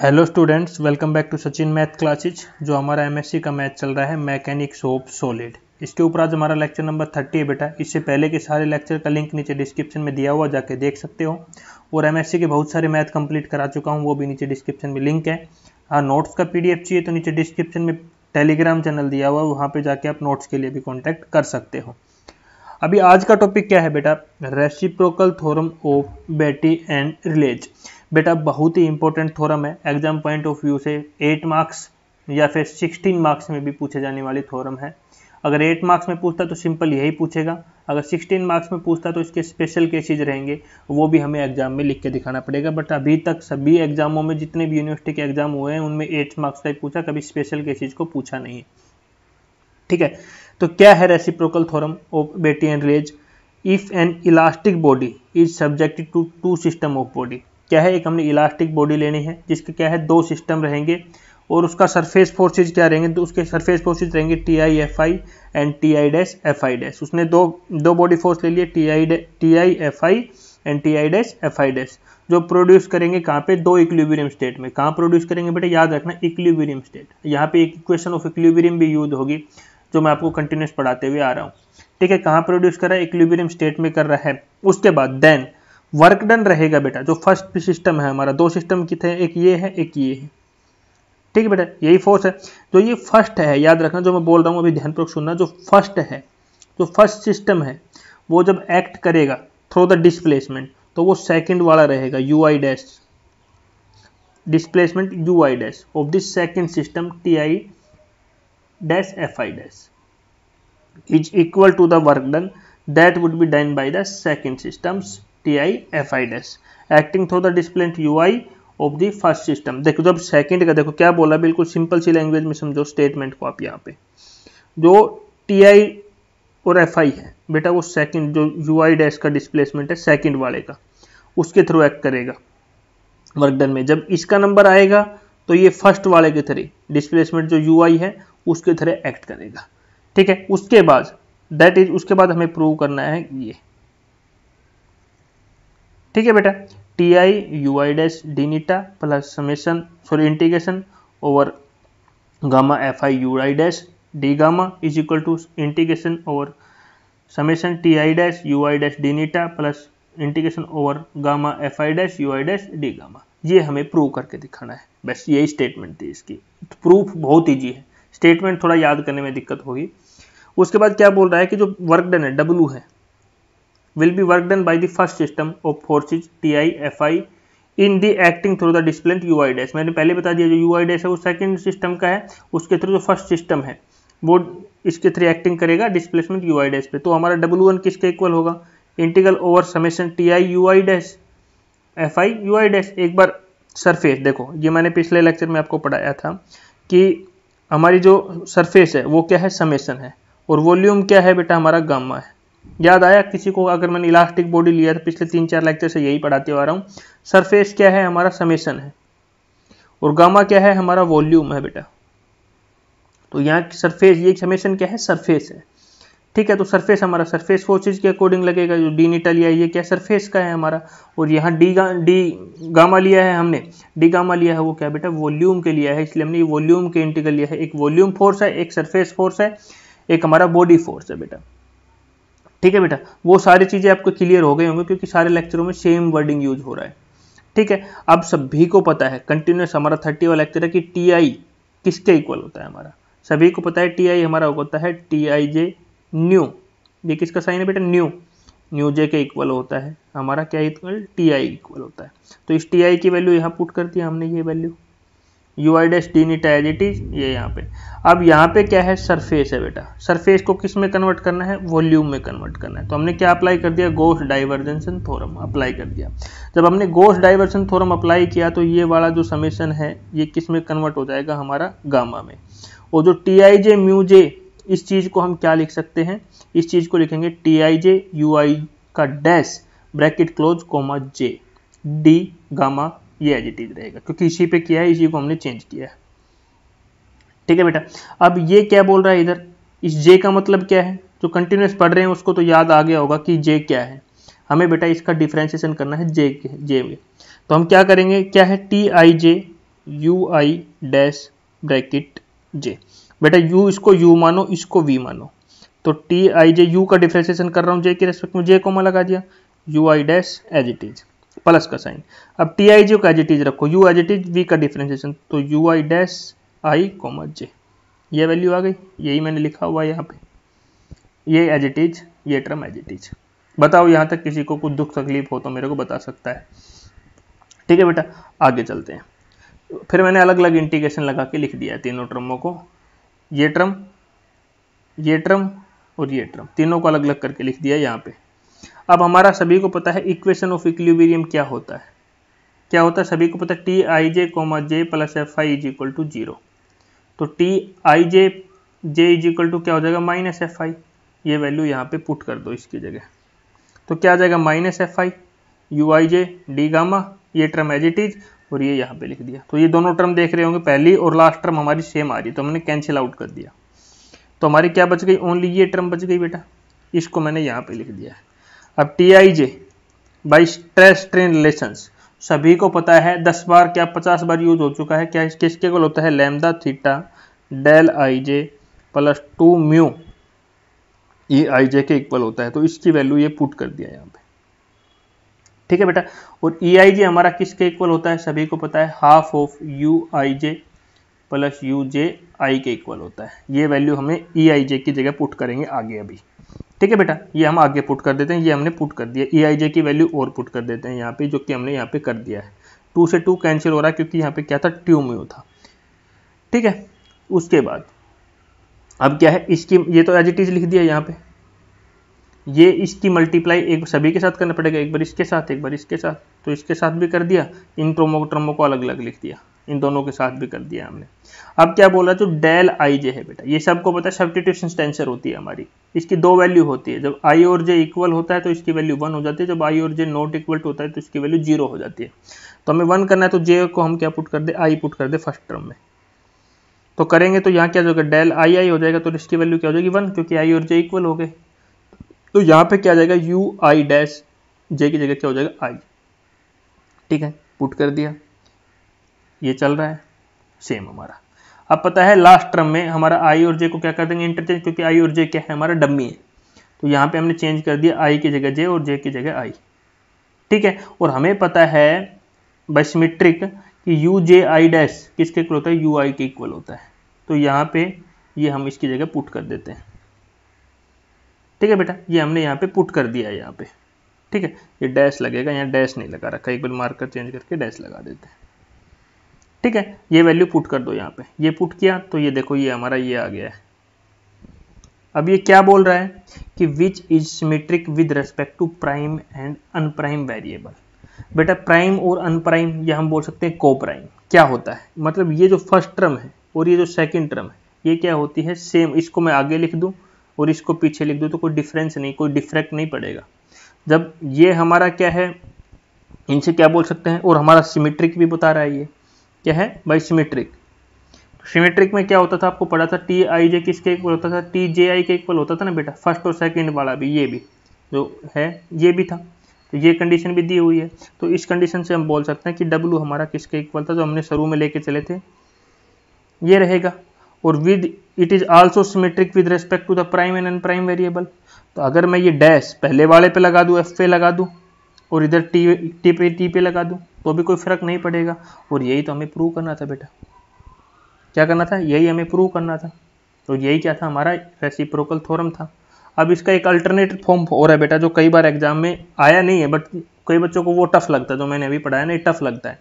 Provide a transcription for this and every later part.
hello students welcome back to Sachin math classes जो हमारा MSc का मैथ चल रहा है मैकेनिक्स ऑफ सॉलिड इसके ऊपर आज हमारा लेक्चर नंबर थर्टी है बेटा इससे पहले के सारे लेक्चर का लिंक नीचे डिस्क्रिप्शन में दिया हुआ जाके देख सकते हो और एमएससी के बहुत सारे मैथ कंप्लीट करा चुका हूँ वो भी नीचे डिस्क्रिप्शन में लिंक है हाँ नोट्स का पी चाहिए तो नीचे डिस्क्रिप्शन में टेलीग्राम चैनल दिया हुआ है वहाँ पर जाके आप नोट्स के लिए भी कॉन्टैक्ट कर सकते हो अभी आज का टॉपिक क्या है बेटा reciprocal theorem of Betti and Rayleigh बेटा बहुत ही इंपॉर्टेंट थोरम है एग्जाम पॉइंट ऑफ व्यू से एट मार्क्स या फिर सिक्सटीन मार्क्स में भी पूछे जाने वाली थोरम है अगर एट मार्क्स में पूछता तो सिंपल यही पूछेगा अगर सिक्सटीन मार्क्स में पूछता तो इसके स्पेशल केसेज रहेंगे वो भी हमें एग्जाम में लिख के दिखाना पड़ेगा बट अभी तक सभी एग्जामों में जितने भी यूनिवर्सिटी के एग्जाम हुए हैं उनमें एट मार्क्स का ही पूछा कभी स्पेशल केसेज को पूछा नहीं है ठीक है तो क्या है reciprocal theorem of Betti and Rayleigh if an elastic body is subjected to two system of body क्या है एक हमने इलास्टिक बॉडी लेनी है जिसके क्या है दो सिस्टम रहेंगे और उसका सरफेस फोर्सेज क्या रहेंगे तो उसके सरफेस फोर्सेज रहेंगे T I F I and T I dash F I dash उसने दो दो बॉडी फोर्स ले लिए T I T I F I and T I dash F I dash जो प्रोड्यूस करेंगे कहाँ पे दो इक्लिबेरियम स्टेट में कहाँ प्रोड्यूस करेंगे बेटा याद रखना इक्लिबेरियम स्टेट यहाँ पे एक इक्वेशन ऑफ इक्लिबेरियम भी यूज होगी जो मैं आपको कंटिन्यूस पढ़ाते हुए आ रहा हूँ ठीक है कहाँ प्रोड्यूस कर रहा है इक्विलिब्रियम स्टेट में कर रहा है उसके बाद देन वर्क डन रहेगा बेटा जो फर्स्ट सिस्टम है हमारा दो सिस्टम की थे एक ये है एक ये है ठीक है बेटा यही फोर्स है जो ये फर्स्ट है याद रखना जो मैं बोल रहा हूँ अभी ध्यानपूर्वक सुनना जो फर्स्ट है जो फर्स्ट सिस्टम है वो जब एक्ट करेगा थ्रू द डिस्प्लेसमेंट तो वो सेकेंड वाला रहेगा U I dash displacement U I dash of this second system T I dash fi dash is equal to the work done that would be done by the second systems ti fi dash acting through the displacement ui of the first system देखो जब second का देखो क्या बोला बिल्कुल simple सी language में समझो statement को आप यहाँ पे जो टी आई और एफ आई है बेटा वो सेकंड जो यू आई डैश का डिस्प्लेसमेंट है सेकंड वाले का उसके थ्रू एक्ट करेगा वर्कडन में जब इसका नंबर आएगा तो ये फर्स्ट वाले के थ्री डिस्प्लेसमेंट जो यू आई है उसके तरह एक्ट करेगा ठीक है उसके बाद दैट इज उसके बाद हमें प्रूव करना है ये ठीक है बेटा T I U I dash डीनिटा plus summation sorry integration over gamma F I U I dash D gamma is equal to integration over summation T I dash U I dash डीनिटा plus integration over gamma F I dash U I dash D gamma ये हमें prove करके दिखाना है बस यही statement थी इसकी प्रूफ बहुत ईजी है स्टेटमेंट थोड़ा याद करने में दिक्कत होगी उसके बाद क्या बोल रहा है कि जो वर्क डन है डब्लू है will be done by the first system of first T I F I in the acting through the displacement U I dash मैंने पहले बता दिया जो यू आई डैश है वो सेकंड सिस्टम का है उसके थ्रू जो फर्स्ट सिस्टम है वो इसके थ्रू एक्टिंग करेगा डिस्प्लेसमेंट आई dash पे तो हमारा डब्लू वन किसके इक्वल होगा integral over summation T I U I dash F I U I dash एक बार सरफेस देखो ये मैंने पिछले लेक्चर में आपको पढ़ाया था कि हमारी जो सरफेस है वो क्या है समेसन है और वॉल्यूम क्या है बेटा हमारा गामा है याद आया किसी को अगर मैंने इलास्टिक बॉडी लिया था तो पिछले तीन चार लेक्चर से यही पढ़ाते हुआ आ रहा हूँ सरफेस क्या है हमारा समेसन है और गामा क्या है हमारा वॉल्यूम है बेटा तो यहाँ सरफेस ये समेसन क्या है सरफेस है ठीक है तो सरफेस हमारा सरफेस फोर्सेज के अकॉर्डिंग लगेगा जो डी नीटा लिया ये क्या सरफेस का है हमारा और यहाँ डी गा डी गामा लिया है हमने डी गामा लिया है वो क्या बेटा वॉल्यूम के लिया है इसलिए हमने वॉल्यूम के इंटीग्रल लिया है एक वॉल्यूम फोर्स है एक सरफेस फोर्स है एक हमारा बॉडी फोर्स है बेटा ठीक है बेटा वो सारी चीज़ें आपको क्लियर हो गई होंगी क्योंकि सारे लेक्चरों में सेम वर्डिंग यूज हो रहा है ठीक है अब सभी को पता है कंटिन्यूस हमारा थर्टी वाला लेक्चर है कि टी आई किसके इक्वल होता है हमारा सभी को पता है टी आई हमारा होता है टी आई जे न्यू ये किसका साइन है बेटा न्यू न्यू जे के इक्वल होता है हमारा क्या इक्वल टी आई इक्वल होता है तो इस टी आई की वैल्यू यहाँ पुट कर दिया हमने ये value U I dash D नीट एज इट इज ये यहाँ पे अब यहाँ पे क्या है सरफेस है बेटा सरफेस को किस में कन्वर्ट करना है वॉल्यूम में कन्वर्ट करना है तो हमने क्या अप्लाई कर दिया गोस डाइवर्जेंसन थोरम अप्लाई कर दिया जब हमने गोस डाइवर्जन थोरम अप्लाई किया तो ये वाला जो समेसन है ये किस में कन्वर्ट हो जाएगा हमारा गामा में और जो टी आई जे म्यू जे इस चीज़ को हम क्या लिख सकते हैं इस चीज़ को लिखेंगे T I J U I का dash bracket close comma J D gamma ये एज इट इज रहेगा क्योंकि इसी पे किया है इसी को हमने चेंज किया है ठीक है बेटा अब ये क्या बोल रहा है इधर इस जे का मतलब क्या है जो कंटिन्यूस पढ़ रहे हैं उसको तो याद आ गया होगा कि जे क्या है हमें बेटा इसका डिफ्रेंशिएशन करना है जे के जे में तो हम क्या करेंगे क्या है T I J U I dash bracket J बेटा यू इसको यू मानो इसको वी मानो तो टी आई जे यू का डिफ्रेंसिएशन कर रहा हूँ जे के रेस्पेक्ट में जे कोमा लगा दिया U I dash as it is plus का साइन अब टी आई जे का एज इट इज रखो U as it is V का डिफ्रेंसिएशन तो U I dash I comma J ये वैल्यू आ गई यही मैंने लिखा हुआ है यहाँ पे ये एज इट इज ये ट्रम एज इट इज बताओ यहाँ तक किसी को कुछ दुख तकलीफ हो तो मेरे को बता सकता है ठीक है बेटा आगे चलते हैं फिर मैंने अलग अलग इंटीग्रेशन लगा के लिख दिया तीनों ट्रमों को ये ट्रम ये ट्रम और ये ट्रम तीनों को अलग अलग करके लिख दिया यहाँ पे अब हमारा सभी को पता है इक्वेशन ऑफ इक्लिबेरियम क्या होता है क्या होता है सभी को पता है T I J comma J plus F I is equal to zero तो T I J J is equal to क्या हो जाएगा माइनस एफ आई ये वैल्यू यहाँ पे पुट कर दो इसकी जगह तो क्या आ जाएगा minus F I U I J D gamma ये टर्म एज इट इज और ये यहाँ पे लिख दिया तो ये दोनों टर्म देख रहे होंगे पहली और लास्ट टर्म हमारी सेम आ रही तो हमने कैंसिल आउट कर दिया तो हमारी क्या बच गई ओनली ये टर्म बच गई बेटा इसको मैंने यहाँ पे लिख दिया है अब T I J by stress strain relation सभी को पता है दस बार क्या पचास बार यूज हो चुका है क्या किसके को होता है lambda theta del i j plus two mu ये आई जे के इक्वल होता है तो इसकी वैल्यू ये पुट कर दिया यहाँ पे ठीक है बेटा और ई आई जे हमारा किसके इक्वल होता है सभी को पता है half of u I j plus u j i के इक्वल होता है ये वैल्यू हमें ई आई जे की जगह पुट करेंगे आगे अभी ठीक है बेटा ये हम आगे पुट कर देते हैं ये हमने पुट कर दिया ई आई जे की वैल्यू और पुट कर देते हैं यहाँ पे जो कि हमने यहाँ पे कर दिया है टू से टू कैंसिल हो रहा है क्योंकि यहाँ पे क्या था ट्यू में था ठीक है उसके बाद अब क्या है इसकी ये तो एज इट इज लिख दिया यहाँ पे ये इसकी मल्टीप्लाई एक सभी के साथ करना पड़ेगा एक बार इसके साथ एक बार इसके साथ तो इसके साथ भी कर दिया इन ट्रोमो ट्रमो को अलग अलग लिख दिया इन दोनों के साथ भी कर दिया हमने अब क्या बोला जो डेल आई जे है बेटा ये सबको पता है सब्सटीट्यूशन टेंसर होती है हमारी इसकी दो वैल्यू होती है जब आई और जे इक्वल होता है तो इसकी वैल्यू वन हो जाती है जब आई और जे नॉट इक्वल होता है तो इसकी वैल्यू जीरो हो जाती है तो हमें वन करना है तो जे को हम क्या पुट कर दे आई पुट कर दे फर्स्ट टर्म में तो करेंगे तो यहाँ क्या हो जाएगा डेल आई आई हो जाएगा तो इसकी वैल्यू क्या हो जाएगी वन क्योंकि आई और जे इक्वल हो गए तो यहां पे क्या जाएगा यू आई डैश जे की जगह क्या हो जाएगा आई ठीक है पुट कर दिया ये चल रहा है सेम हमारा अब पता है लास्ट टर्म में हमारा आई और जे को क्या कर देंगे इंटरचेंज क्योंकि आई और जे क्या है हमारा डम्मी है तो यहां पे हमने चेंज कर दिया आई की जगह जे और जे की जगह आई ठीक है और हमें पता है बसमिट्रिक कि यू जे आई डैश किसके इक्वल होता है यू आई के इक्वल होता है तो यहाँ पे ये हम इसकी जगह पुट कर देते हैं ठीक है बेटा ये हमने यहाँ पे पुट कर दिया है यहाँ पे ठीक है ये डैश लगेगा यहाँ डैश नहीं लगा रखा एक बार मार्कर चेंज करके डैश लगा देते हैं ठीक है ये वैल्यू पुट कर दो यहाँ पे ये पुट किया तो ये देखो ये हमारा ये आ गया है अब ये क्या बोल रहा है कि which is symmetric with respect to prime and unprime variable बेटा प्राइम और अनप्राइम यह हम बोल सकते हैं को प्राइम क्या होता है मतलब ये जो फर्स्ट टर्म है और ये जो सेकेंड टर्म है ये क्या होती है सेम इसको मैं आगे लिख दूँ और इसको पीछे लिख दो तो कोई डिफरेंस नहीं कोई डिफ्रैक्ट नहीं पड़ेगा जब ये हमारा क्या है इनसे क्या बोल सकते हैं और हमारा सिमेट्रिक भी बता रहा है ये क्या है बाई सिमेट्रिक सिमेट्रिक में क्या होता था आपको पढ़ा था टी आई जे किसके इक्वल होता था टी जे आई के इक्वल होता था ना बेटा फर्स्ट और सेकेंड वाला भी ये भी जो है ये भी था तो ये कंडीशन भी दी हुई है तो इस कंडीशन से हम बोल सकते हैं कि डब्ल्यू हमारा किसके इक्वल था जो हमने शुरू में लेके चले थे ये रहेगा और with it is also symmetric with respect to the prime and unprime variable तो अगर मैं ये डैश पहले वाले पे लगा दूँ एफ पे लगा दूँ और इधर टी टी पे टी पे लगा दूँ तो भी कोई फ़र्क नहीं पड़ेगा और यही तो हमें प्रूव करना था बेटा क्या करना था यही हमें प्रूव करना था तो यही क्या था हमारा रेसिप्रोकल थोरम था अब इसका एक अल्टरनेट फॉर्म हो रहा है बेटा जो कई बार एग्जाम में आया नहीं है बट कई बच्चों को वो टफ लगता है जो मैंने अभी पढ़ाया नहीं टफ लगता है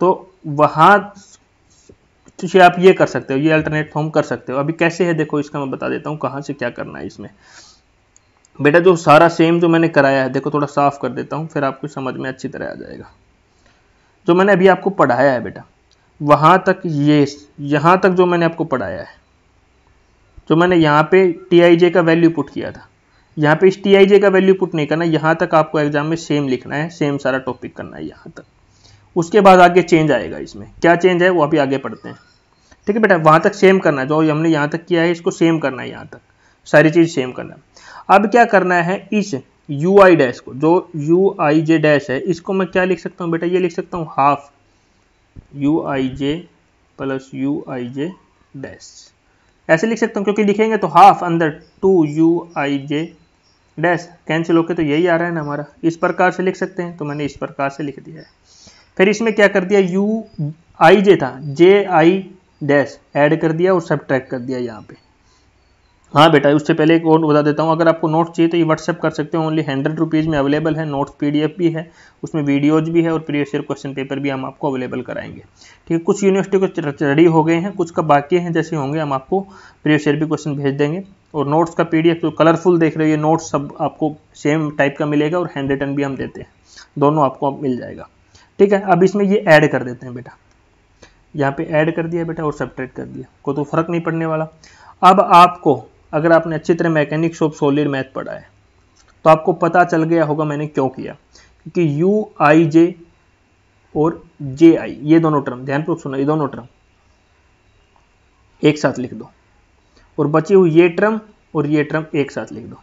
तो वहाँ तो आप ये कर सकते हो ये अल्टरनेट फॉर्म कर सकते हो अभी कैसे है देखो इसका मैं बता देता हूँ कहाँ से क्या करना है इसमें बेटा जो सारा सेम जो मैंने कराया है देखो थोड़ा साफ कर देता हूँ फिर आपको समझ में अच्छी तरह आ जाएगा जो मैंने अभी आपको पढ़ाया है बेटा वहाँ तक ये यहाँ तक जो मैंने आपको पढ़ाया है जो मैंने यहाँ पे टी का वैल्यू पुट किया था यहाँ पे इस टी का वैल्यू पुट नहीं करना यहाँ तक आपको एग्जाम में सेम लिखना है सेम सारा टॉपिक करना है यहाँ तक उसके बाद आगे चेंज आएगा इसमें क्या चेंज है वो अभी आगे पढ़ते हैं ठीक है बेटा वहाँ तक सेम करना है जो हमने यहाँ तक किया है इसको सेम करना है यहाँ तक सारी चीज़ सेम करना है अब क्या करना है इस यू आई डैश को जो यू आई जे डैश है इसको मैं क्या लिख सकता हूँ बेटा ये लिख सकता हूँ हाफ यू आई जे प्लस यू आई जे डैश ऐसे लिख सकता हूँ क्योंकि लिखेंगे तो हाफ अंदर टू यू आई जे डैश कैंसिल होके तो यही आ रहा है ना हमारा इस प्रकार से लिख सकते हैं तो मैंने इस प्रकार से लिख दिया है फिर इसमें क्या कर दिया यू आई जे था जे आई डैश ऐड कर दिया और सब कर दिया यहाँ पे हाँ बेटा उससे पहले एक और बता देता हूँ अगर आपको नोट्स चाहिए तो ये व्हाट्सअप कर सकते हो ओनली हंड्रेड रुपीज़ में अवेलेबल है नोट्स पीडीएफ भी है उसमें वीडियोज भी है और प्रीवियस ईयर क्वेश्चन पेपर भी हम आपको अवेलेबल कराएंगे ठीक है कुछ यूनिवर्सिटी को रेडी हो गए हैं कुछ का बाकी हैं जैसे होंगे हम आपको प्रीवियस ईयर भी क्वेश्चन भेज देंगे और नोट्स का पी जो कलरफुल देख रहे हो ये नोट्स सब आपको सेम टाइप का मिलेगा और हैंड रिटर्न भी हम देते हैं दोनों आपको मिल जाएगा ठीक है अब इसमें ये ऐड कर देते हैं बेटा यहाँ पे ऐड कर दिया बेटा और सेपरेट कर दिया को तो फर्क नहीं पड़ने वाला अब आपको अगर आपने अच्छी तरह मैकेनिक्स ऑफ सोलिड मैथ पढ़ा है तो आपको पता चल गया होगा मैंने क्यों किया क्योंकि यू आई जे और जे आई ये दोनों टर्म ध्यानपूर्वक सुना ये दोनों टर्म एक साथ लिख दो और बची हुई ये टर्म और ये टर्म एक साथ लिख दो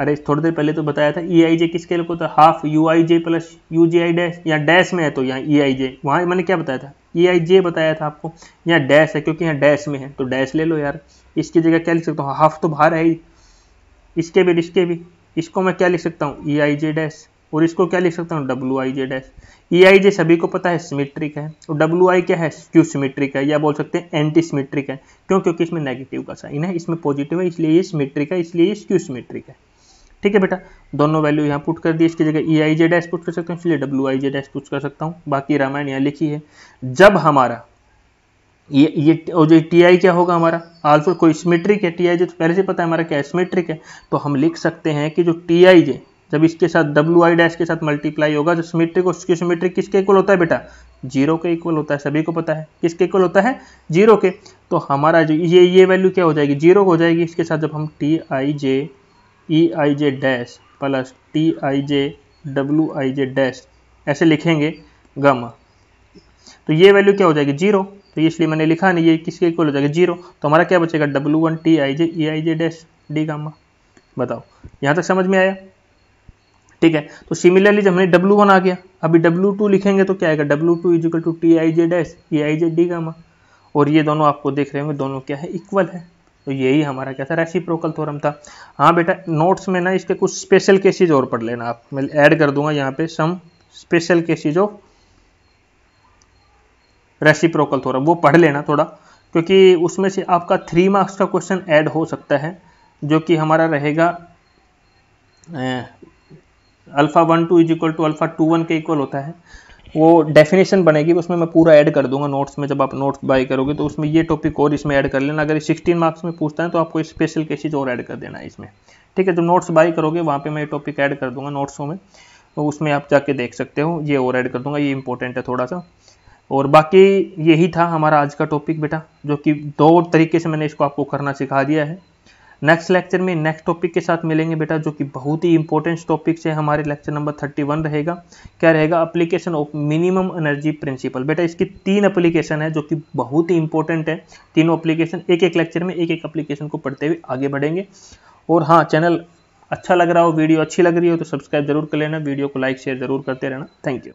अरे थोड़ी देर पहले तो बताया था ई आई जे किसके लिए होता half u I j plus u j i dash या डैश में है तो यहाँ ई आई जे वहाँ मैंने क्या बताया था ये आई जे बताया था आपको यहाँ डैश है क्योंकि यहाँ डैश में है तो डैश ले लो यार इसकी जगह क्या लिख सकता हूँ हाफ तो बाहर है ही इसके भी इसके भी इसको मैं क्या लिख सकता हूँ ई आई जे डैश और इसको क्या लिख सकता हूँ W i j dash e i जे सभी को पता है सिमेट्रिक है और डब्ल्यू आई क्या है क्यू सिमेट्रिक है या बोल सकते हैं एंटी सिमेट्रिक है क्यों क्योंकि इसमें नेगेटिव का साइन है इसमें पॉजिटिव है इसलिए ये सिमेट्रिक है इसलिए ये क्यू सिमेट्रिक है ठीक है बेटा दोनों वैल्यू यहाँ पुट कर दी इसकी जगह ई आई जे डैश पुट कर सकता हूँ इसलिए डब्ल्यू आई जे डैश पुट कर सकता हूँ बाकी रामायण यहाँ लिखी है जब हमारा ये ये और जो टी आई क्या होगा हमारा आल्फो कोई स्मेट्रिक है टी आई जे तो पहले से पता है हमारा क्या स्मेट्रिक है तो हम लिख सकते हैं कि जो टी आई जे जब इसके साथ डब्ल्यू आई डैश के साथ मल्टीप्लाई होगा जो स्मेट्रिक और स्मेट्रिक किसके इक्वल होता है बेटा जीरो के इक्वल होता है सभी को पता है किसके इक्वल होता है जीरो के तो हमारा जो ये ये वैल्यू क्या हो जाएगी जीरो हो जाएगी इसके साथ जब हम t I j e i j dash plus t I j डब्ल्यू आई जे डैश ऐसे लिखेंगे गामा तो ये वैल्यू क्या हो जाएगी जीरो तो इसलिए मैंने लिखा नहीं ये किसके इक्वल हो जाएगा जीरो तो हमारा क्या बचेगा डब्लू one t I j e i j dash D gamma बताओ यहाँ तक समझ में आया ठीक है तो सिमिलरली जब हमने डब्लू वन आ गया अभी डब्लू टू लिखेंगे तो क्या आएगा डब्लू two is equal to t I j dash e i J D gamma और ये दोनों आपको देख रहे होंगे दोनों क्या है इक्वल है तो यही हमारा क्या था रेसिप्रोकल थ्योरम था हाँ बेटा नोट्स में ना इसके कुछ स्पेशल केसेज और पढ़ लेना आप मैं ऐड कर दूंगा यहाँ पे some special cases of reciprocal theorem वो पढ़ लेना थोड़ा क्योंकि उसमें से आपका थ्री मार्क्स का क्वेश्चन ऐड हो सकता है जो कि हमारा रहेगा alpha one two is equal to alpha two one के इक्वल होता है वो डेफिनेशन बनेगी उसमें मैं पूरा ऐड कर दूंगा नोट्स में जब आप नोट्स बाय करोगे तो उसमें ये टॉपिक और इसमें ऐड कर लेना अगर सिक्सटीन मार्क्स में पूछता है तो आपको स्पेशल केसेज और ऐड कर देना है इसमें ठीक है जब नोट्स बाय करोगे वहाँ पे मैं ये टॉपिक ऐड कर दूंगा नोट्सों में तो उसमें आप जाके देख सकते हो ये और ऐड कर दूंगा ये इंपॉर्टेंट है थोड़ा सा और बाकी यही था हमारा आज का टॉपिक बेटा जो कि दो तरीके से मैंने इसको आपको करना सिखा दिया है नेक्स्ट लेक्चर में नेक्स्ट टॉपिक के साथ मिलेंगे बेटा जो कि बहुत ही इंपॉर्टेंट टॉपिक है हमारे लेक्चर नंबर थर्टी वन रहेगा क्या रहेगा application of minimum energy principle बेटा इसकी तीन अप्लीकेशन है जो कि बहुत ही इंपॉर्टेंट है तीनों अप्लीकेशन एक एक लेक्चर में एक एक अप्लीकेशन को पढ़ते हुए आगे बढ़ेंगे और हाँ चैनल अच्छा लग रहा हो वीडियो अच्छी लग रही हो तो सब्सक्राइब जरूर कर लेना वीडियो को लाइक शेयर जरूर करते रहना थैंक यू